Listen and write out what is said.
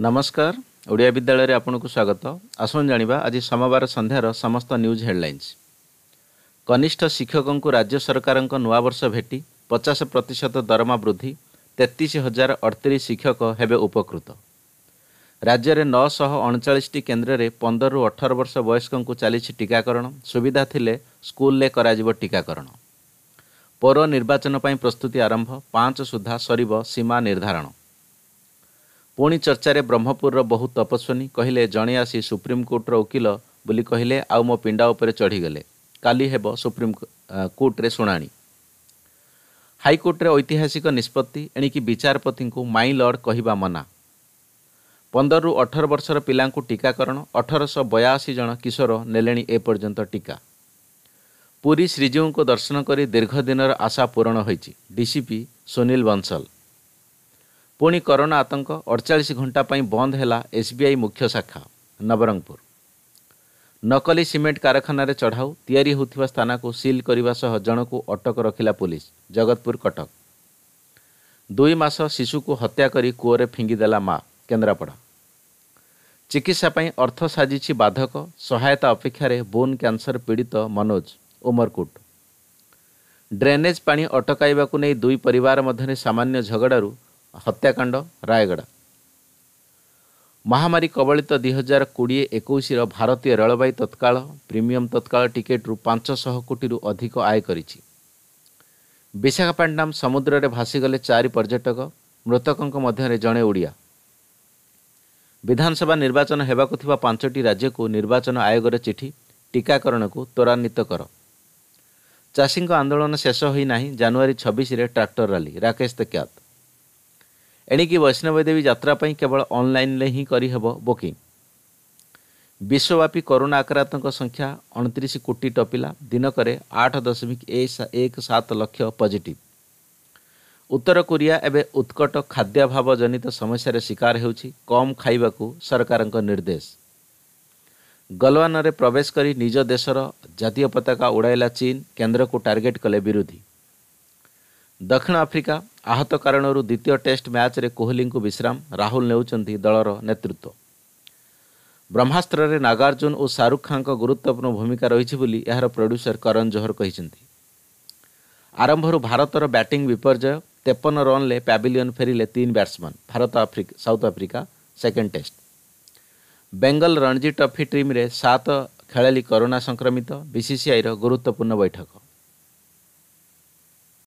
ନମସ୍କାର ଓଡ଼ିଆ ବିଦ୍ୟାଳୟରେ ଆପଣଙ୍କୁ ସ୍ୱାଗତ ଆସନ୍ତୁ ଜାଣିବା ଆଜି ସୋମବାର ସନ୍ଧ୍ୟାର ସମସ୍ତ ନ୍ୟୁଜ୍ ହେଡ଼ଲାଇନ୍ସ କନିଷ୍ଠ ଶିକ୍ଷକଙ୍କୁ ରାଜ୍ୟ ସରକାରଙ୍କ ନୂଆବର୍ଷ ଭେଟି ପଚାଶ ପ୍ରତିଶତ ଦରମା ବୃଦ୍ଧି ତେତିଶ ହଜାର ଅଠତିରିଶ ଶିକ୍ଷକ ହେବେ ଉପକୃତ ରାଜ୍ୟରେ ନଅଶହ ଅଣଚାଳିଶଟି କେନ୍ଦ୍ରରେ ପନ୍ଦରରୁ ଅଠର ବର୍ଷ ବୟସ୍କଙ୍କୁ ଚାଲିଛି ଟିକାକରଣ ସୁବିଧା ଥିଲେ ସ୍କୁଲରେ କରାଯିବ ଟିକାକରଣ ପୌର ନିର୍ବାଚନ ପାଇଁ ପ୍ରସ୍ତୁତି ଆରମ୍ଭ ପାଞ୍ଚ ସୁଦ୍ଧା ସରିବ ସୀମା ନିର୍ଦ୍ଧାରଣ ପୁଣି ଚର୍ଚ୍ଚାରେ ବ୍ରହ୍ମପୁରର ବହୁ ତପସ୍ୱିନୀ କହିଲେ ଜଣେ ଆସି ସୁପ୍ରିମକୋର୍ଟର ଓକିଲ ବୋଲି କହିଲେ ଆଉ ମୋ ପିଣ୍ଡା ଉପରେ ଚଢ଼ିଗଲେ କାଲି ହେବ ସୁପ୍ରିମ କୋର୍ଟରେ ଶୁଣାଣି ହାଇକୋର୍ଟରେ ଐତିହାସିକ ନିଷ୍ପତ୍ତି ଏଣିକି ବିଚାରପତିଙ୍କୁ ମାଇ ଲର୍ଡ଼ କହିବା ମନା ପନ୍ଦରରୁ ଅଠର ବର୍ଷର ପିଲାଙ୍କୁ ଟିକାକରଣ ଅଠରଶହ ବୟାଅଶୀ ଜଣ କିଶୋର ନେଲେଣି ଏପର୍ଯ୍ୟନ୍ତ ଟିକା ପୁରୀ ଶ୍ରୀଜୀଉଙ୍କୁ ଦର୍ଶନ କରି ଦୀର୍ଘ ଦିନର ଆଶା ପୂରଣ ହୋଇଛି ଡିସିପି ସୁନୀଲ ବଂଶଲ ପୁଣି କରୋନା ଆତଙ୍କ ଅଡ଼ଚାଳିଶ ଘଣ୍ଟା ପାଇଁ ବନ୍ଦ ହେଲା ଏସ୍ବିଆଇ ମୁଖ୍ୟ ଶାଖା ନବରଙ୍ଗପୁର ନକଲି ସିମେଣ୍ଟ କାରଖାନାରେ ଚଢ଼ାଉ ତିଆରି ହେଉଥିବା ସ୍ଥାନକୁ ସିଲ୍ କରିବା ସହ ଜଣକୁ ଅଟକ ରଖିଲା ପୁଲିସ ଜଗତପୁର କଟକ ଦୁଇ ମାସ ଶିଶୁକୁ ହତ୍ୟା କରି କୂଅରେ ଫିଙ୍ଗିଦେଲା ମା କେନ୍ଦ୍ରାପଡ଼ା ଚିକିତ୍ସା ପାଇଁ ଅର୍ଥ ସାଜିଛି ବାଧକ ସହାୟତା ଅପେକ୍ଷାରେ ବୋନ୍ କ୍ୟାନ୍ସର ପୀଡ଼ିତ ମନୋଜ ଉମରକୁଟ ଡ୍ରେନେଜ୍ ପାଣି ଅଟକାଇବାକୁ ନେଇ ଦୁଇ ପରିବାର ମଧ୍ୟରେ ସାମାନ୍ୟ ଝଗଡ଼ାରୁ ହତ୍ୟାକାଣ୍ଡ ରାୟଗଡ଼ା ମହାମାରୀ କବଳିତ ଦୁଇ ହଜାର କୋଡ଼ିଏ ଏକୋଇଶର ଭାରତୀୟ ରେଳବାଇ ତତ୍କାଳ ପ୍ରିମିୟମ୍ ତତ୍କାଳ ଟିକେଟ୍ରୁ ପାଞ୍ଚଶହ କୋଟିରୁ ଅଧିକ ଆୟ କରିଛି ବିଶାଖାପାଟନାମ ସମୁଦ୍ରରେ ଭାସିଗଲେ ଚାରି ପର୍ଯ୍ୟଟକ ମୃତକଙ୍କ ମଧ୍ୟରେ ଜଣେ ଓଡ଼ିଆ ବିଧାନସଭା ନିର୍ବାଚନ ହେବାକୁ ଥିବା ପାଞ୍ଚଟି ରାଜ୍ୟକୁ ନିର୍ବାଚନ ଆୟୋଗର ଚିଠି ଟିକାକରଣକୁ ତ୍ୱରାନ୍ୱିତ କର ଚାଷୀଙ୍କ ଆନ୍ଦୋଳନ ଶେଷ ହୋଇନାହିଁ ଜାନୁଆରୀ ଛବିଶରେ ଟ୍ରାକ୍ଟର ରାଲି ରାକେଶ ତେକ୍ୟାତ ଏଣିକି ଦେବୀ ଯାତ୍ରା ପାଇଁ କେବଳ ଅନଲାଇନ୍ରେ ହିଁ କରିହେବ ବୁକିଂ ବିଶ୍ୱବ୍ୟାପୀ କରୋନା ଆକ୍ରାନ୍ତଙ୍କ ସଂଖ୍ୟା ଅଣତିରିଶ କୋଟି ଟପିଲା ଦିନକରେ ଆଠ ଦଶମିକ ଏକ ସାତ ଲକ୍ଷ ପଜିଟିଭ୍ ଉତ୍ତର କୋରିଆ ଏବେ ଉତ୍କଟ ଖାଦ୍ୟାଭାବ ଜନିତ ସମସ୍ୟାରେ ଶିକାର ହେଉଛି କମ୍ ଖାଇବାକୁ ସରକାରଙ୍କ ନିର୍ଦ୍ଦେଶ ଗଲୱାନରେ ପ୍ରବେଶ କରି ନିଜ ଦେଶର ଜାତୀୟ ପତାକା ଉଡ଼ାଇଲା ଚୀନ୍ କେନ୍ଦ୍ରକୁ ଟାର୍ଗେଟ୍ କଲେ ବିରୋଧୀ ଦକ୍ଷିଣ ଆଫ୍ରିକା ଆହତ କାରଣରୁ ଦ୍ୱିତୀୟ ଟେଷ୍ଟ ମ୍ୟାଚ୍ରେ କୋହଲିଙ୍କୁ ବିଶ୍ରାମ ରାହୁଲ ନେଉଛନ୍ତି ଦଳର ନେତୃତ୍ୱ ବ୍ରହ୍ମାସ୍ତ୍ରରେ ନାଗାର୍ଜୁନ ଓ ଶାହରୁଖ ଖାଁଙ୍କ ଗୁରୁତ୍ୱପୂର୍ଣ୍ଣ ଭୂମିକା ରହିଛି ବୋଲି ଏହାର ପ୍ରଡ୍ୟୁସର କରଣ ଜୋହର କହିଛନ୍ତି ଆରମ୍ଭରୁ ଭାରତର ବ୍ୟାଟିଂ ବିପର୍ଯ୍ୟୟ ତେପନ ରନ୍ରେ ପ୍ୟାଭିଲିୟନ୍ ଫେରିଲେ ତିନି batsman Bharat Africa South Africa second test Bengal Ranji trophy ଟିମ୍ରେ ସାତ ଖେଳାଳି କରୋନା ସଂକ୍ରମିତ ବିସିସିଆଇର ଗୁରୁତ୍ୱପୂର୍ଣ୍ଣ ବୈଠକ